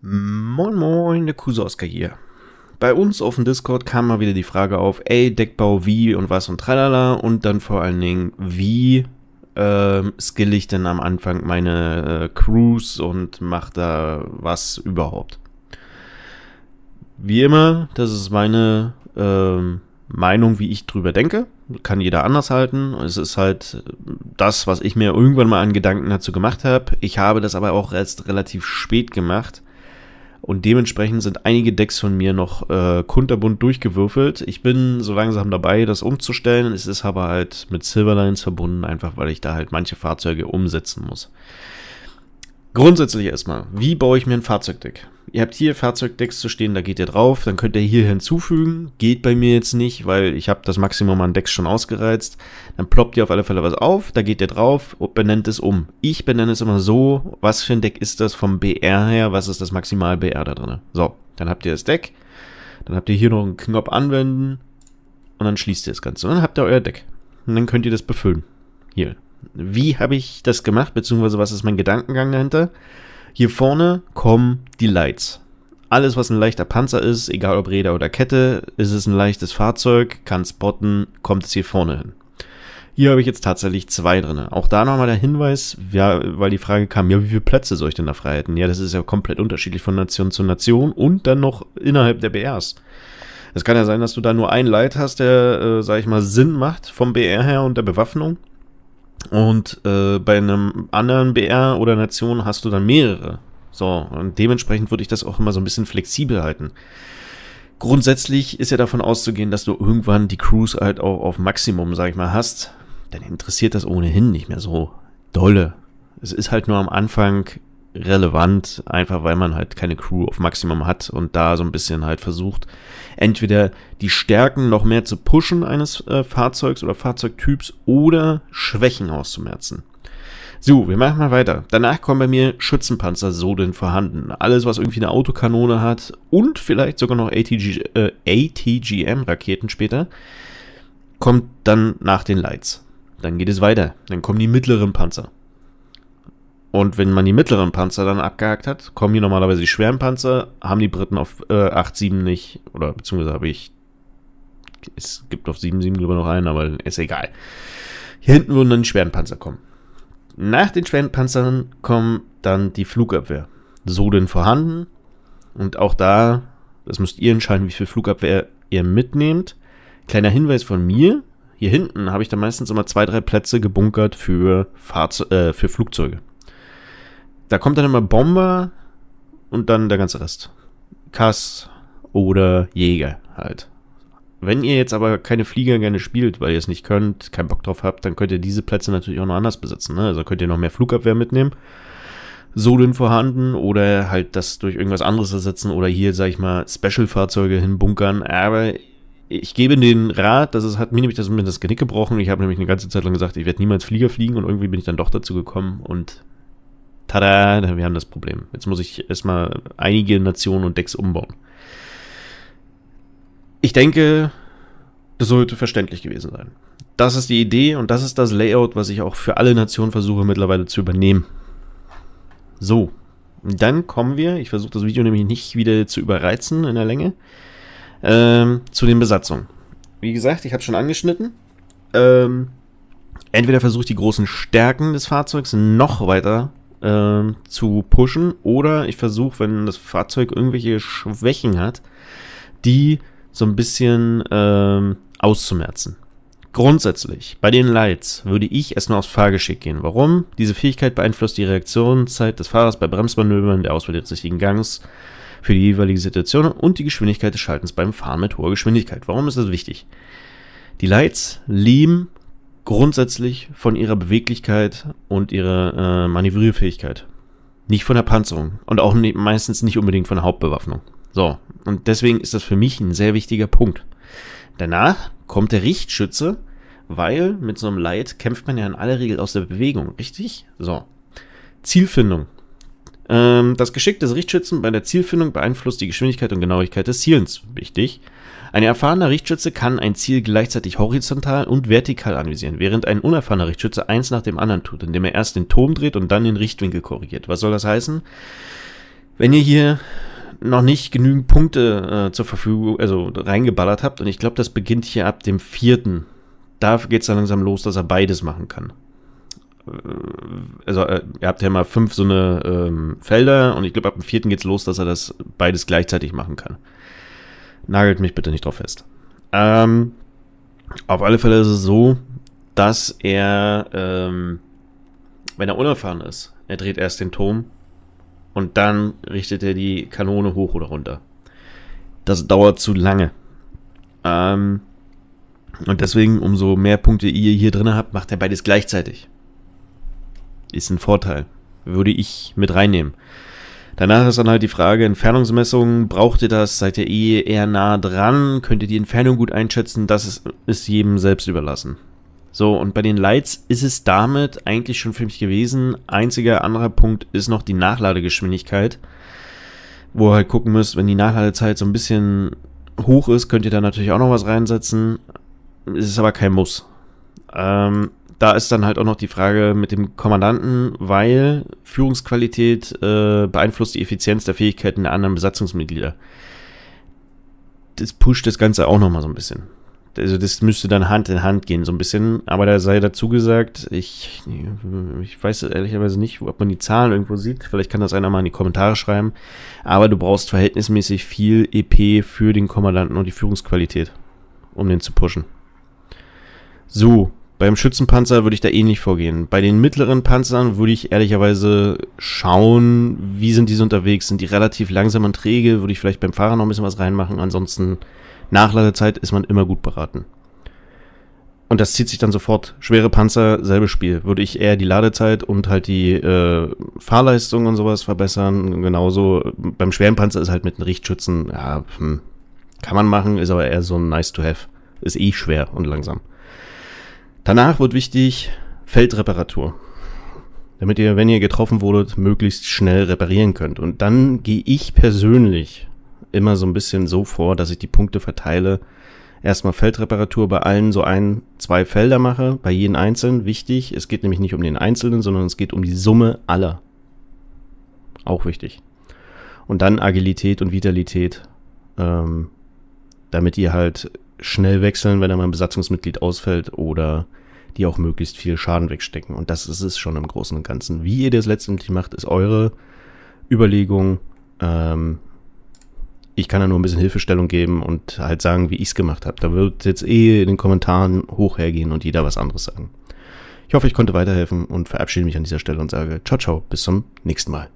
Moin Moin, der Kusoska hier. Bei uns auf dem Discord kam mal wieder die Frage auf, ey, Deckbau wie und was und tralala und dann vor allen Dingen, wie äh, skill ich denn am Anfang meine äh, Crews und mach da was überhaupt? Wie immer, das ist meine äh, Meinung, wie ich drüber denke. Kann jeder anders halten. Es ist halt das, was ich mir irgendwann mal an Gedanken dazu gemacht habe. Ich habe das aber auch erst relativ spät gemacht und dementsprechend sind einige Decks von mir noch äh, kunterbunt durchgewürfelt. Ich bin so langsam dabei, das umzustellen. Es ist aber halt mit Silverlines verbunden, einfach weil ich da halt manche Fahrzeuge umsetzen muss. Grundsätzlich erstmal, wie baue ich mir ein Fahrzeugdeck? ihr habt hier Fahrzeugdecks zu stehen, da geht ihr drauf, dann könnt ihr hier hinzufügen, geht bei mir jetzt nicht, weil ich habe das Maximum an Decks schon ausgereizt, dann ploppt ihr auf alle Fälle was auf, da geht ihr drauf und benennt es um. Ich benenne es immer so, was für ein Deck ist das vom BR her, was ist das Maximal BR da drin. So, dann habt ihr das Deck, dann habt ihr hier noch einen Knopf anwenden und dann schließt ihr das Ganze und dann habt ihr euer Deck. Und dann könnt ihr das befüllen. Hier. Wie habe ich das gemacht, beziehungsweise was ist mein Gedankengang dahinter? Hier vorne kommen die Lights. Alles, was ein leichter Panzer ist, egal ob Räder oder Kette, ist es ein leichtes Fahrzeug, kann spotten, kommt es hier vorne hin. Hier habe ich jetzt tatsächlich zwei drin. Auch da nochmal der Hinweis, ja, weil die Frage kam, ja, wie viele Plätze soll ich denn da frei halten? Ja, das ist ja komplett unterschiedlich von Nation zu Nation und dann noch innerhalb der BRs. Es kann ja sein, dass du da nur einen Light hast, der, äh, sag ich mal, Sinn macht vom BR her und der Bewaffnung. Und äh, bei einem anderen BR oder Nation hast du dann mehrere. So, und dementsprechend würde ich das auch immer so ein bisschen flexibel halten. Grundsätzlich ist ja davon auszugehen, dass du irgendwann die Crews halt auch auf Maximum, sag ich mal, hast. Dann interessiert das ohnehin nicht mehr so dolle. Es ist halt nur am Anfang relevant, einfach weil man halt keine Crew auf Maximum hat und da so ein bisschen halt versucht, entweder die Stärken noch mehr zu pushen eines äh, Fahrzeugs oder Fahrzeugtyps oder Schwächen auszumerzen. So, wir machen mal weiter. Danach kommen bei mir Schützenpanzer so denn vorhanden. Alles, was irgendwie eine Autokanone hat und vielleicht sogar noch ATG, äh, ATGM-Raketen später, kommt dann nach den Lights. Dann geht es weiter. Dann kommen die mittleren Panzer. Und wenn man die mittleren Panzer dann abgehakt hat, kommen hier normalerweise die schweren Panzer, haben die Briten auf äh, 8-7 nicht, oder beziehungsweise habe ich, es gibt auf 7-7 lieber noch einen, aber ist egal. Hier hinten würden dann die schweren Panzer kommen. Nach den schweren Panzern kommen dann die Flugabwehr. So denn vorhanden und auch da, das müsst ihr entscheiden, wie viel Flugabwehr ihr mitnehmt. Kleiner Hinweis von mir, hier hinten habe ich dann meistens immer zwei, drei Plätze gebunkert für, Fahrze äh, für Flugzeuge. Da kommt dann immer Bomber und dann der ganze Rest. Kass oder Jäger halt. Wenn ihr jetzt aber keine Flieger gerne spielt, weil ihr es nicht könnt, keinen Bock drauf habt, dann könnt ihr diese Plätze natürlich auch noch anders besetzen. Ne? Also könnt ihr noch mehr Flugabwehr mitnehmen, Solen vorhanden oder halt das durch irgendwas anderes ersetzen oder hier, sag ich mal, Special-Fahrzeuge hinbunkern. Aber ich gebe den Rat, das hat mir nämlich das, mir das Genick gebrochen. Ich habe nämlich eine ganze Zeit lang gesagt, ich werde niemals Flieger fliegen und irgendwie bin ich dann doch dazu gekommen und Tada, wir haben das Problem. Jetzt muss ich erstmal einige Nationen und Decks umbauen. Ich denke, das sollte verständlich gewesen sein. Das ist die Idee und das ist das Layout, was ich auch für alle Nationen versuche mittlerweile zu übernehmen. So, dann kommen wir, ich versuche das Video nämlich nicht wieder zu überreizen in der Länge, ähm, zu den Besatzungen. Wie gesagt, ich habe schon angeschnitten. Ähm, entweder versuche ich die großen Stärken des Fahrzeugs noch weiter äh, zu pushen oder ich versuche, wenn das Fahrzeug irgendwelche Schwächen hat, die so ein bisschen äh, auszumerzen. Grundsätzlich, bei den Lights würde ich erstmal aufs Fahrgeschick gehen. Warum? Diese Fähigkeit beeinflusst die Reaktionszeit des Fahrers bei Bremsmanövern, der Auswahl des richtigen Gangs für die jeweilige Situation und die Geschwindigkeit des Schaltens beim Fahren mit hoher Geschwindigkeit. Warum ist das wichtig? Die Lights lieben grundsätzlich von ihrer Beweglichkeit und ihrer äh, Manövrierfähigkeit. Nicht von der Panzerung und auch ne meistens nicht unbedingt von der Hauptbewaffnung. So, und deswegen ist das für mich ein sehr wichtiger Punkt. Danach kommt der Richtschütze, weil mit so einem Light kämpft man ja in aller Regel aus der Bewegung, richtig? So. Zielfindung ähm, das Geschick des Richtschützen bei der Zielfindung beeinflusst die Geschwindigkeit und Genauigkeit des Zielens. Wichtig. Ein erfahrener Richtschütze kann ein Ziel gleichzeitig horizontal und vertikal anvisieren, während ein unerfahrener Richtschütze eins nach dem anderen tut, indem er erst den Turm dreht und dann den Richtwinkel korrigiert. Was soll das heißen? Wenn ihr hier noch nicht genügend Punkte äh, zur Verfügung, also reingeballert habt, und ich glaube, das beginnt hier ab dem vierten. Da geht es dann langsam los, dass er beides machen kann also äh, ihr habt ja mal fünf so eine ähm, Felder und ich glaube, ab dem vierten geht es los, dass er das beides gleichzeitig machen kann. Nagelt mich bitte nicht drauf fest. Ähm, auf alle Fälle ist es so, dass er, ähm, wenn er unerfahren ist, er dreht erst den Turm und dann richtet er die Kanone hoch oder runter. Das dauert zu lange. Ähm, und deswegen, umso mehr Punkte ihr hier drin habt, macht er beides gleichzeitig ist ein Vorteil. Würde ich mit reinnehmen. Danach ist dann halt die Frage, Entfernungsmessungen, braucht ihr das? Seid ihr eh eher nah dran? Könnt ihr die Entfernung gut einschätzen? Das ist, ist jedem selbst überlassen. So, und bei den Lights ist es damit eigentlich schon für mich gewesen. Einziger anderer Punkt ist noch die Nachladegeschwindigkeit, wo ihr halt gucken müsst, wenn die Nachladezeit so ein bisschen hoch ist, könnt ihr da natürlich auch noch was reinsetzen. Es ist aber kein Muss. Ähm, da ist dann halt auch noch die Frage mit dem Kommandanten, weil Führungsqualität äh, beeinflusst die Effizienz der Fähigkeiten der anderen Besatzungsmitglieder. Das pusht das Ganze auch nochmal so ein bisschen. Also das müsste dann Hand in Hand gehen so ein bisschen, aber da sei dazu gesagt, ich, ich weiß ehrlicherweise nicht, ob man die Zahlen irgendwo sieht, vielleicht kann das einer mal in die Kommentare schreiben, aber du brauchst verhältnismäßig viel EP für den Kommandanten und die Führungsqualität, um den zu pushen. So, beim Schützenpanzer würde ich da ähnlich vorgehen. Bei den mittleren Panzern würde ich ehrlicherweise schauen, wie sind diese unterwegs? Sind die relativ langsam und träge? Würde ich vielleicht beim Fahrer noch ein bisschen was reinmachen? Ansonsten nach Ladezeit ist man immer gut beraten. Und das zieht sich dann sofort. Schwere Panzer, selbes Spiel. Würde ich eher die Ladezeit und halt die äh, Fahrleistung und sowas verbessern. Genauso beim schweren Panzer ist halt mit einem Richtschützen, ja, hm, kann man machen, ist aber eher so ein nice to have. Ist eh schwer und langsam. Danach wird wichtig Feldreparatur. Damit ihr, wenn ihr getroffen wurdet, möglichst schnell reparieren könnt. Und dann gehe ich persönlich immer so ein bisschen so vor, dass ich die Punkte verteile. Erstmal Feldreparatur bei allen so ein, zwei Felder mache, bei jedem einzelnen. Wichtig, es geht nämlich nicht um den Einzelnen, sondern es geht um die Summe aller. Auch wichtig. Und dann Agilität und Vitalität, ähm, damit ihr halt schnell wechseln, wenn er mal ein Besatzungsmitglied ausfällt oder die auch möglichst viel Schaden wegstecken. Und das ist es schon im Großen und Ganzen. Wie ihr das letztendlich macht, ist eure Überlegung. Ähm, ich kann da nur ein bisschen Hilfestellung geben und halt sagen, wie ich es gemacht habe. Da wird jetzt eh in den Kommentaren hoch hergehen und jeder was anderes sagen. Ich hoffe, ich konnte weiterhelfen und verabschiede mich an dieser Stelle und sage ciao, ciao, bis zum nächsten Mal.